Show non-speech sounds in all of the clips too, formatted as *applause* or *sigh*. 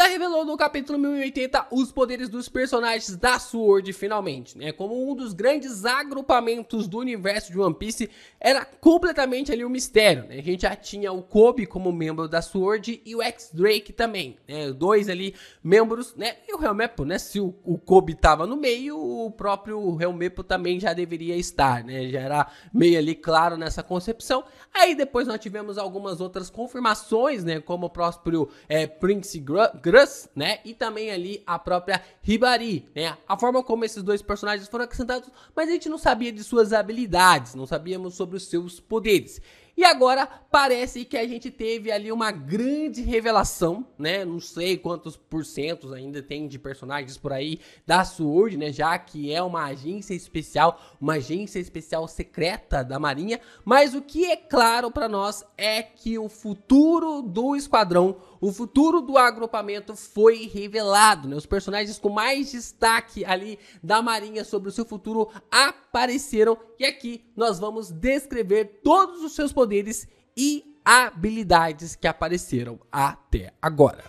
Oda revelou no capítulo 1080 os poderes dos personagens da Sword finalmente, né? Como um dos grandes agrupamentos do universo de One Piece, era completamente ali um mistério, né? A gente já tinha o Kobe como membro da Sword e o X-Drake também, né? Dois ali membros, né? E o Helmeppo, né? Se o, o Kobe tava no meio, o próprio Helmeppo também já deveria estar, né? Já era meio ali claro nessa concepção. Aí depois nós tivemos algumas outras confirmações, né? Como o próprio é, Prince Gr né? E também ali a própria Hibari, né? A forma como esses dois personagens foram acrescentados, mas a gente não sabia de suas habilidades, não sabíamos sobre os seus poderes. E agora parece que a gente teve ali uma grande revelação, né? Não sei quantos porcentos ainda tem de personagens por aí da Sword, né? Já que é uma agência especial, uma agência especial secreta da Marinha. Mas o que é claro para nós é que o futuro do esquadrão, o futuro do agrupamento foi revelado, né? Os personagens com mais destaque ali da Marinha sobre o seu futuro apareceram e aqui nós vamos descrever todos os seus poderes poderes e habilidades que apareceram até agora.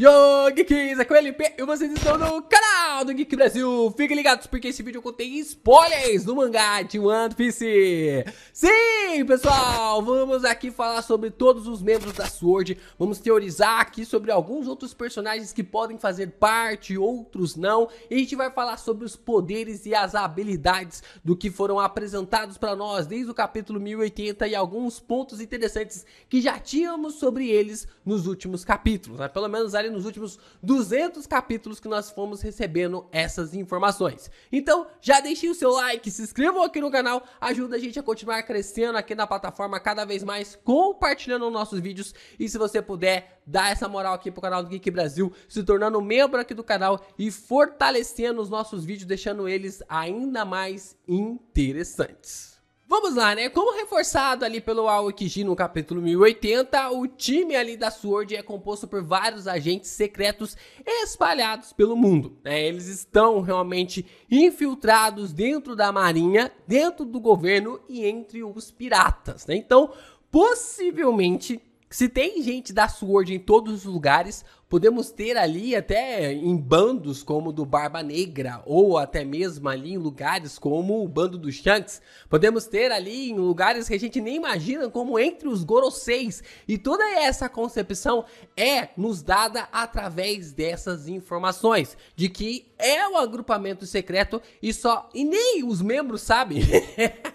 Yogi Kids, é com LP e vocês estão no canal! canal do Geek Brasil. Fiquem ligados porque esse vídeo contém spoilers do mangá de One Piece. Sim, pessoal, vamos aqui falar sobre todos os membros da Sword. Vamos teorizar aqui sobre alguns outros personagens que podem fazer parte, outros não. E a gente vai falar sobre os poderes e as habilidades do que foram apresentados para nós desde o capítulo 1080 e alguns pontos interessantes que já tínhamos sobre eles nos últimos capítulos, né? pelo menos ali nos últimos 200 capítulos que nós fomos recebendo trazendo essas informações. Então, já deixe o seu like, se inscreva aqui no canal, ajuda a gente a continuar crescendo aqui na plataforma cada vez mais, compartilhando nossos vídeos e se você puder, dá essa moral aqui pro canal do Geek Brasil, se tornando membro aqui do canal e fortalecendo os nossos vídeos, deixando eles ainda mais interessantes. Vamos lá, né? Como reforçado ali pelo Aokiji no capítulo 1080, o time ali da SWORD é composto por vários agentes secretos espalhados pelo mundo. Né? Eles estão realmente infiltrados dentro da marinha, dentro do governo e entre os piratas. Né? Então, possivelmente, se tem gente da SWORD em todos os lugares, podemos ter ali até em bandos como o do Barba Negra, ou até mesmo ali em lugares como o bando dos Shanks, podemos ter ali em lugares que a gente nem imagina, como entre os Goroseis, e toda essa concepção é nos dada através dessas informações, de que é um agrupamento secreto e só, e nem os membros sabem. *laughs*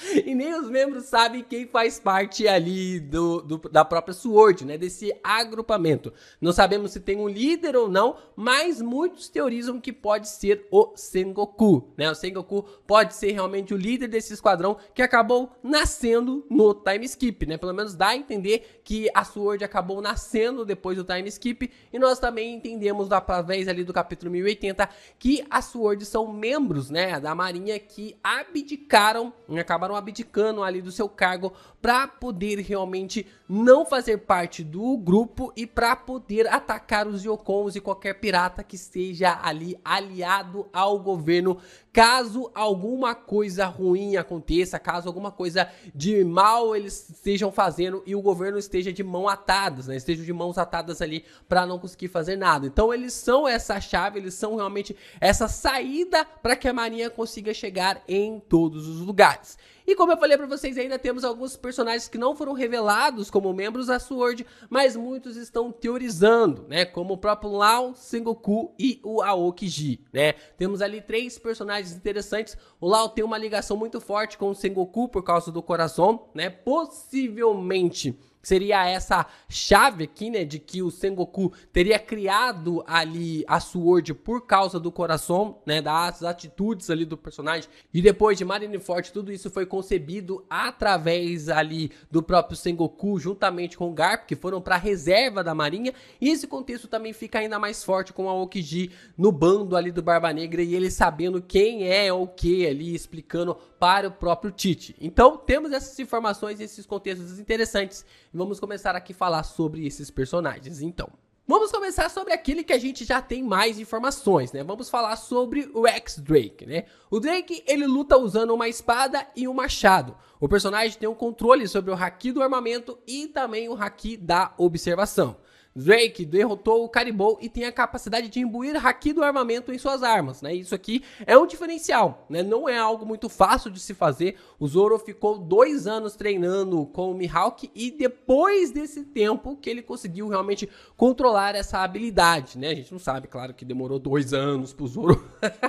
*laughs* e nem os membros sabem quem faz parte ali do, do, da própria SWORD, né? Desse agrupamento. Não sabemos se tem um líder ou não, mas muitos teorizam que pode ser o Sengoku, né? O Sengoku pode ser realmente o líder desse esquadrão que acabou nascendo no time skip, né? Pelo menos dá a entender que a SWORD acabou nascendo depois do time skip e nós também entendemos através ali do capítulo 1080 que as SWORD são membros, né, da marinha que abdicaram e acabaram acabaram abdicando ali do seu cargo para poder realmente não fazer parte do grupo e para poder atacar os Yokons e qualquer pirata que esteja ali aliado ao governo, caso alguma coisa ruim aconteça, caso alguma coisa de mal eles estejam fazendo e o governo esteja de mão atadas, né? esteja de mãos atadas ali para não conseguir fazer nada. Então eles são essa chave, eles são realmente essa saída para que a marinha consiga chegar em todos os lugares. E como eu falei para vocês, ainda temos alguns personagens que não foram revelados como membros da SWORD, mas muitos estão teorizando, né? Como o próprio Lao, Sengoku e o Aokiji, né? Temos ali três personagens interessantes. O Lao tem uma ligação muito forte com o Sengoku por causa do coração, né? Possivelmente seria essa chave aqui, né, de que o Sengoku teria criado ali a Sword por causa do coração, né, das atitudes ali do personagem, e depois de Marineford, tudo isso foi concebido através ali do próprio Sengoku, juntamente com o Garp, que foram para a reserva da marinha, e esse contexto também fica ainda mais forte com a Okiji no bando ali do Barba Negra, e ele sabendo quem é o que ali, explicando para o próprio Tite. Então temos essas informações, e esses contextos interessantes e vamos começar aqui a falar sobre esses personagens. Então, Vamos começar sobre aquele que a gente já tem mais informações, né? Vamos falar sobre o ex-Drake, né? O Drake, ele luta usando uma espada e um machado. O personagem tem um controle sobre o haki do armamento e também o haki da observação. Drake derrotou o Caribou e tem a capacidade de imbuir haki do armamento em suas armas, né? Isso aqui é um diferencial, né? Não é algo muito fácil de se fazer. O Zoro ficou dois anos treinando com o Mihawk e depois desse tempo que ele conseguiu realmente controlar essa habilidade, né? A gente não sabe, claro, que demorou dois anos pro Zoro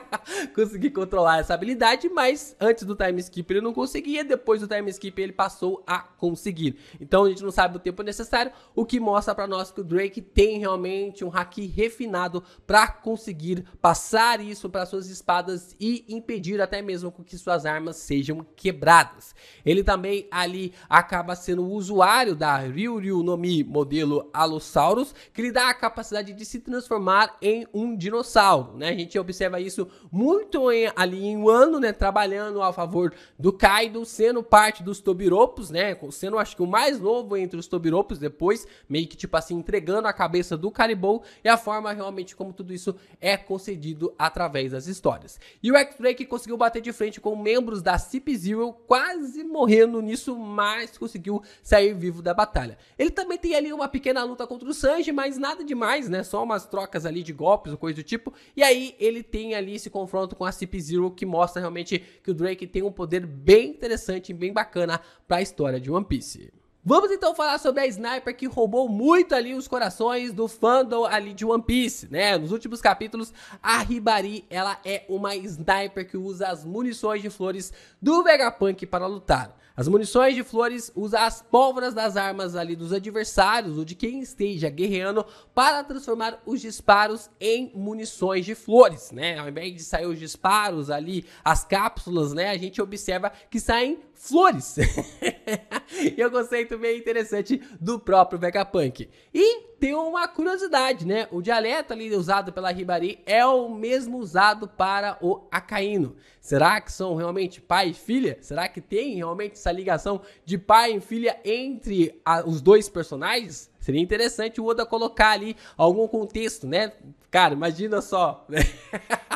*laughs* conseguir controlar essa habilidade, mas antes do time skip ele não conseguia, depois do time skip ele passou a conseguir. Então a gente não sabe o tempo necessário, o que mostra para nós que o Drake Drake tem realmente um haki refinado para conseguir passar isso para suas espadas e impedir até mesmo que suas armas sejam quebradas. Ele também ali acaba sendo o usuário da Ryu no Mi modelo Allosaurus, que lhe dá a capacidade de se transformar em um dinossauro, né? A gente observa isso muito em, ali em um ano, né, trabalhando a favor do Kaido, sendo parte dos Tobiropos, né, sendo acho que o mais novo entre os Tobiropos depois, meio que tipo assim entregando pegando a cabeça do Caribou e a forma realmente como tudo isso é concedido através das histórias. E o X-Drake conseguiu bater de frente com membros da Cip Zero, quase morrendo nisso, mas conseguiu sair vivo da batalha. Ele também tem ali uma pequena luta contra o Sanji, mas nada demais, né? Só umas trocas ali de golpes ou coisa do tipo. E aí ele tem ali esse confronto com a Cip Zero que mostra realmente que o Drake tem um poder bem interessante, bem bacana para a história de One Piece. Vamos então falar sobre a Sniper que roubou muito ali os corações do fandom ali de One Piece, né? Nos últimos capítulos, a Hibari, ela é uma Sniper que usa as munições de flores do Vegapunk para lutar. As munições de flores usa as pólvoras das armas ali dos adversários ou de quem esteja guerreando para transformar os disparos em munições de flores, né? Ao invés de sair os disparos ali, as cápsulas, né? A gente observa que saem flores. *laughs* *laughs* e eu gostei bem interessante do próprio Vegapunk. E tem uma curiosidade, né? O dialeto ali usado pela Ribari é o mesmo usado para o Acaíno. Será que são realmente pai e filha? Será que tem realmente essa ligação de pai e filha entre a, os dois personagens? Seria interessante o Oda colocar ali algum contexto, né? Cara, imagina só. Né? *laughs*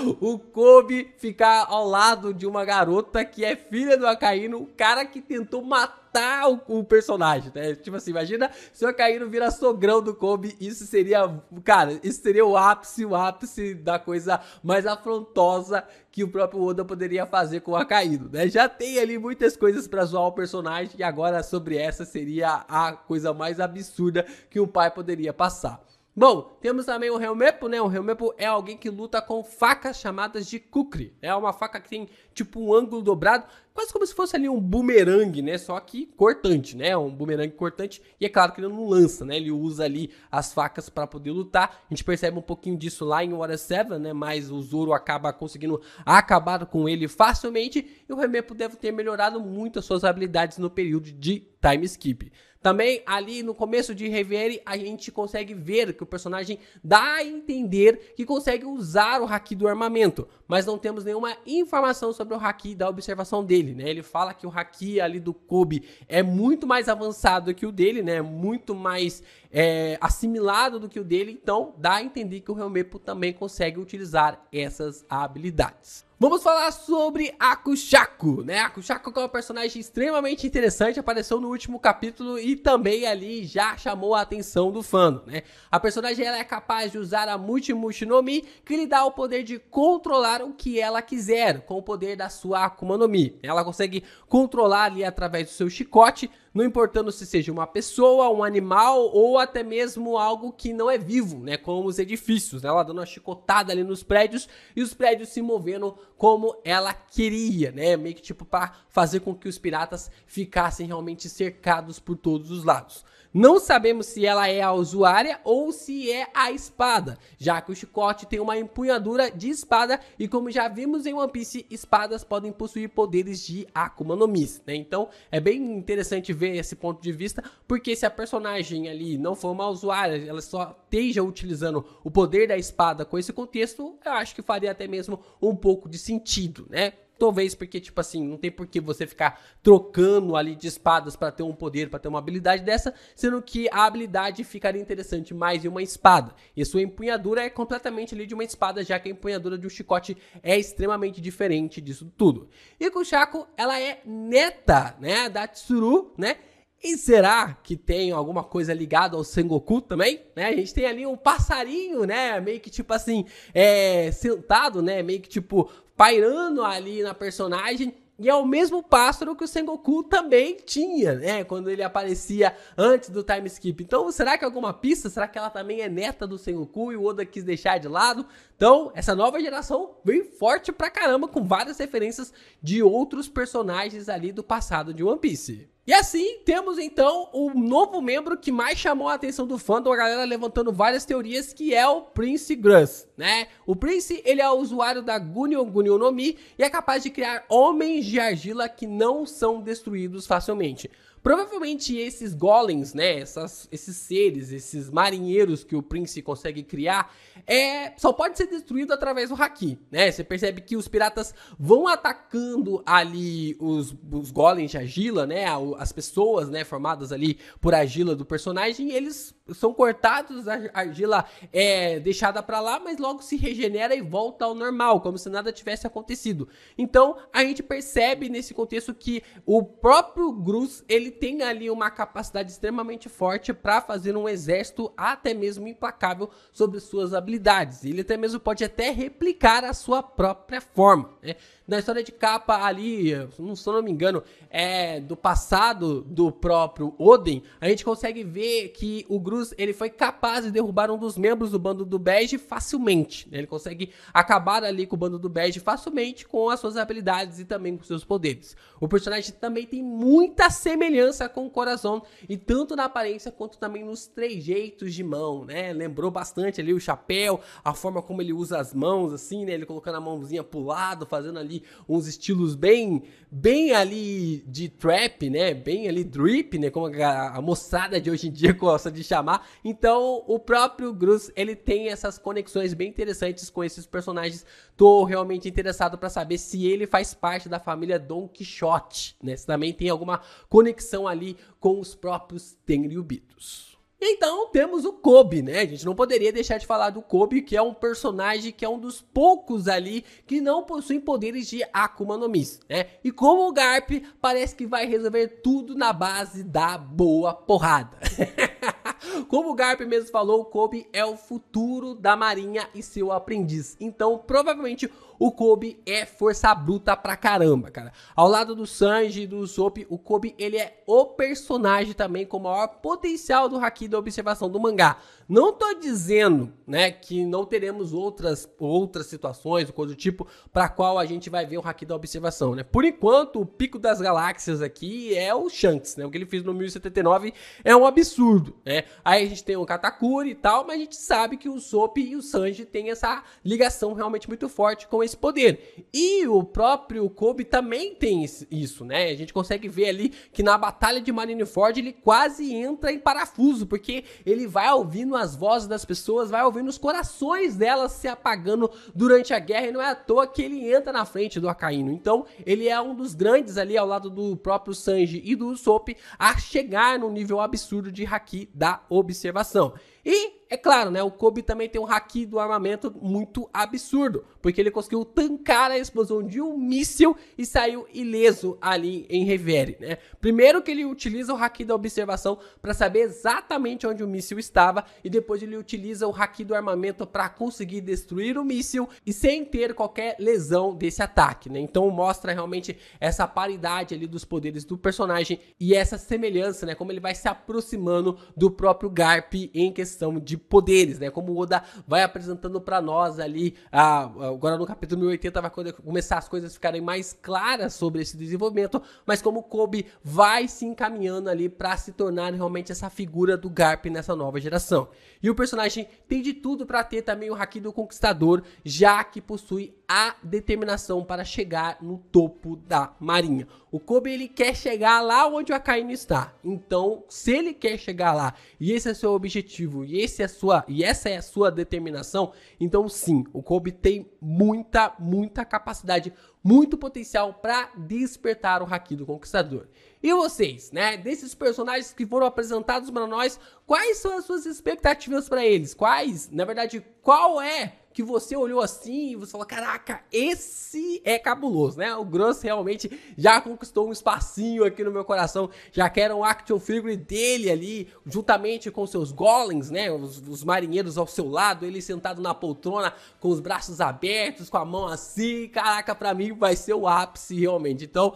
*laughs* o Kobe ficar ao lado de uma garota que é filha do Acaíno, o cara que tentou matar o, o personagem, né? Tipo assim, imagina se o Acaíno vira sogrão do Kobe, isso seria, cara, isso seria o ápice, o ápice da coisa mais afrontosa que o próprio Oda poderia fazer com o Acaíno, né? Já tem ali muitas coisas para zoar o personagem e agora sobre essa seria a coisa mais absurda que o pai poderia passar. Bom, temos também o Helmepo, né? O Helmepo é alguém que luta com facas chamadas de kukri. É uma faca que tem tipo um ângulo dobrado, quase como se fosse ali um bumerangue, né? Só que cortante, né? Um bumerangue cortante. E é claro que ele não lança, né? Ele usa ali as facas para poder lutar. A gente percebe um pouquinho disso lá em Water 7, né? Mas o Zoro acaba conseguindo acabar com ele facilmente. E o Helmepo deve ter melhorado muito as suas habilidades no período de time skip. Também ali no começo de Revere a gente consegue ver que o personagem dá a entender que consegue usar o haki do armamento, mas não temos nenhuma informação sobre o haki da observação dele, né? Ele fala que o haki ali do Kobe é muito mais avançado que o dele, né? Muito mais é, assimilado do que o dele, então dá a entender que o Helmepo também consegue utilizar essas habilidades. Vamos falar sobre Akushaku, né? Akushaku é um personagem extremamente interessante, apareceu no último capítulo e também ali já chamou a atenção do fã, né? A personagem ela é capaz de usar a Muchimushi no Mi, que lhe dá o poder de controlar o que ela quiser, com o poder da sua Akuma no Mi. Ela consegue controlar ali através do seu chicote, não importando se seja uma pessoa, um animal ou até mesmo algo que não é vivo, né? Como os edifícios, né? ela dando uma chicotada ali nos prédios e os prédios se movendo como ela queria, né? Meio que tipo para fazer com que os piratas ficassem realmente cercados por todos os lados. Não sabemos se ela é a usuária ou se é a espada, já que o chicote tem uma empunhadura de espada e como já vimos em One Piece, espadas podem possuir poderes de Akuma no Mi, né? Então, é bem interessante ver esse ponto de vista, porque se a personagem ali não for uma usuária, ela só esteja utilizando o poder da espada com esse contexto, eu acho que faria até mesmo um pouco de sentido, né? Talvez porque, tipo assim, não tem por que você ficar trocando ali de espadas para ter um poder, para ter uma habilidade dessa, sendo que a habilidade ficaria interessante mais em uma espada. E sua empunhadura é completamente ali de uma espada, já que a empunhadura de um chicote é extremamente diferente disso tudo. E Kushako, ela é neta, né, da Tsuru, né? E será que tem alguma coisa ligada ao Sengoku também? Né? A gente tem ali um passarinho, né? Meio que tipo assim, é, sentado, né? Meio que tipo pairando ali na personagem. E é o mesmo pássaro que o Sengoku também tinha, né? Quando ele aparecia antes do time skip. Então, será que alguma pista? Será que ela também é neta do Sengoku e o Oda quis deixar de lado? Então, essa nova geração vem forte pra caramba com várias referências de outros personagens ali do passado de One Piece. E assim temos então o novo membro que mais chamou a atenção do fã, então a galera levantando várias teorias, que é o Prince Gruss, né? O Prince, ele é o usuário da Gunion Gunion no Mi e é capaz de criar homens de argila que não são destruídos facilmente. Provavelmente esses golems, né, essas, esses seres, esses marinheiros que o Prince consegue criar, é, só pode ser destruído através do haki, né? Você percebe que os piratas vão atacando ali os, os golems de Agila, né, as pessoas, né, formadas ali por Agila do personagem, e eles são cortados, a argila é deixada para lá, mas logo se regenera e volta ao normal, como se nada tivesse acontecido. Então, a gente percebe nesse contexto que o próprio Gruz, ele tem ali uma capacidade extremamente forte para fazer um exército até mesmo implacável sobre suas habilidades. Ele até mesmo pode até replicar a sua própria forma, né? Na história de capa ali, não, se eu não me engano, é do passado do próprio Odin, a gente consegue ver que o Gruz membros, ele foi capaz de derrubar um dos membros do bando do Bege facilmente. Né? Ele consegue acabar ali com o bando do Bege facilmente com as suas habilidades e também com seus poderes. O personagem também tem muita semelhança com o Corazon, e tanto na aparência quanto também nos trejeitos de mão, né? Lembrou bastante ali o chapéu, a forma como ele usa as mãos, assim, né? Ele colocando a mãozinha pro lado, fazendo ali uns estilos bem, bem ali de trap, né? Bem ali drip, né? Como a, a moçada de hoje em dia gosta de chamar então, o próprio Gruz, ele tem essas conexões bem interessantes com esses personagens. Tô realmente interessado para saber se ele faz parte da família Don Quixote, né? Se também tem alguma conexão ali com os próprios Tenryubitos. Então temos o Kobe, né? A gente não poderia deixar de falar do Kobe, que é um personagem que é um dos poucos ali que não possui poderes de Akuma no Mi, né? E como o Garp parece que vai resolver tudo na base da boa porrada. *laughs* Como o Garp mesmo falou, Kobe é o futuro da Marinha e seu aprendiz. Então, provavelmente o Kobe é força bruta pra caramba, cara. Ao lado do Sanji e do Usopp, o Kobe ele é o personagem também com o maior potencial do haki da observação do mangá. Não tô dizendo, né, que não teremos outras outras situações, coisa do tipo, para qual a gente vai ver o haki da observação, né? Por enquanto, o pico das galáxias aqui é o Shanks, né? O que ele fez no 1079 é um absurdo, né? Aí a gente tem o Katakuri e tal, mas a gente sabe que o Usopp e o Sanji têm essa ligação realmente muito forte com esse esse poder. E o próprio Kobe também tem isso, né? A gente consegue ver ali que na batalha de Marineford ele quase entra em parafuso, porque ele vai ouvindo as vozes das pessoas, vai ouvindo os corações delas se apagando durante a guerra, e não é à toa que ele entra na frente do Akainu. Então, ele é um dos grandes ali ao lado do próprio Sanji e do Usopp a chegar no nível absurdo de haki da observação. E, é claro, né, o Kobe também tem um haki do armamento muito absurdo, porque ele conseguiu tancar a explosão de um míssil e saiu ileso ali em Revere, né? Primeiro que ele utiliza o haki da observação para saber exatamente onde o míssil estava e depois ele utiliza o haki do armamento para conseguir destruir o míssil e sem ter qualquer lesão desse ataque, né? Então mostra realmente essa paridade ali dos poderes do personagem e essa semelhança, né, como ele vai se aproximando do próprio Garp em questão questão de poderes, né? Como o Oda vai apresentando para nós ali, agora no capítulo 1080 vai começar as coisas ficarem mais claras sobre esse desenvolvimento, mas como Kobe vai se encaminhando ali para se tornar realmente essa figura do Garp nessa nova geração. E o personagem tem de tudo para ter também o Haki do Conquistador, já que possui a determinação para chegar no topo da marinha. O Kobe ele quer chegar lá onde o Akainu está. Então, se ele quer chegar lá e esse é seu objetivo e esse é sua e essa é a sua determinação, então sim, o Kobe tem muita, muita capacidade, muito potencial para despertar o haki do conquistador. E vocês, né? Desses personagens que foram apresentados para nós, quais são as suas expectativas para eles? Quais, na verdade, qual é que você olhou assim e você falou: caraca, esse é cabuloso, né? O Gross realmente já conquistou um espacinho aqui no meu coração. Já quero um action figure dele ali, juntamente com seus golems, né? Os, os marinheiros ao seu lado, ele sentado na poltrona, com os braços abertos, com a mão assim. Caraca, pra mim vai ser o ápice realmente. Então,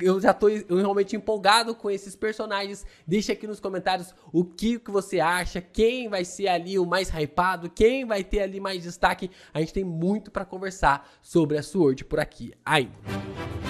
eu já tô realmente empolgado com esses personagens. Deixa aqui nos comentários o que, que você acha, quem vai ser ali o mais hypado, quem vai ter ali mais destaque destaque. A gente tem muito para conversar sobre a Sword por aqui ainda.